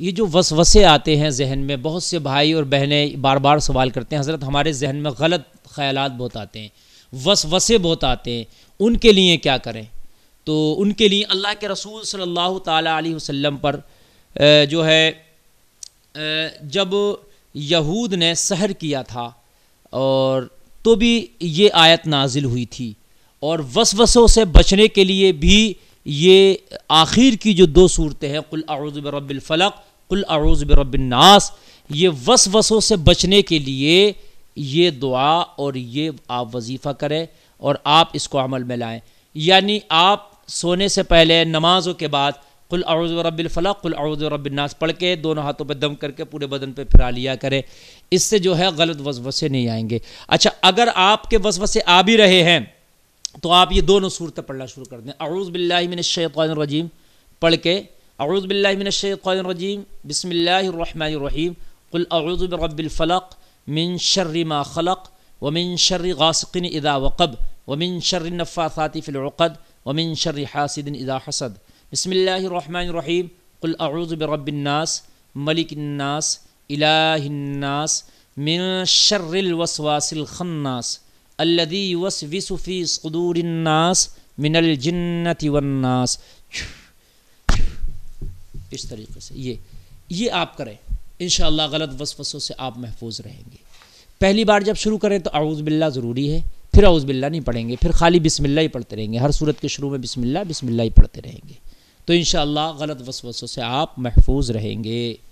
ये जो वसवसे आते हैं जहन में बहुत से भाई और बहनें बार बार सवाल करते हैं हज़रत हमारे जहन में गलत ख्याल बहुत आते हैं वसवसे बहुत आते हैं उनके लिए क्या करें तो उनके लिए अल्लाह के रसूल सल्लल्लाहु अलैहि वसल्लम पर जो है जब यहूद ने सहर किया था और तो भी ये आयत नाजिल हुई थी और वसवसों से बचने के लिए भी ये आखिर की जो दो सूरतें हैं कुल आरूज़ बरबिलफ़लक कुल आरोज़ बरबिलनास ये वस वसों से बचने के लिए ये दुआ और ये आप वजीफ़ा करें और आप इसको अमल में लाएँ यानी आप सोने से पहले नमाज़ों के बाद कुल आरोज़ रबिलफ़ला कुल आरोज़ रबिलनास पढ़ के दोनों हाथों पर दम करके पूरे बदन पे फिरा लिया करें इससे जो है गलत वसे नहीं आएंगे अच्छा अगर आपके वसे आ भी रहे हैं तो आप ये दोनों सूरतें पढ़ना शुरू कर दें आउज़ पढ़ के आउज़ बिल्लाशैतरजीम बसमिल्लाम मिन शर्र मा खलक वमिन शर्र गासकिन इदा वक़ब वमिन शर्र नफ़ासाती फ़िलक़द वमिन शर्र हासिदिन इदा हसद बसमिल्लाम कुल मलिकन्नास इलाहन्नास मिन शर्र अल्लदी वस विसफ़ी सदूरन्नास मिनल जन्नत वन्नास इस तरीके से ये ये आप करें इन गलत वसवसों से आप महफूज रहेंगे पहली बार जब शुरू करें तो बिल्ला ज़रूरी है फिर बिल्ला नहीं पढ़ेंगे फिर खाली बिसमिल्ला ही पढ़ते रहेंगे हर सूरत के शुरू में बिसमिल्ला बिसमिल्ला ही पढ़ते रहेंगे तो इन गलत वसवसों से आप महफूज रहेंगे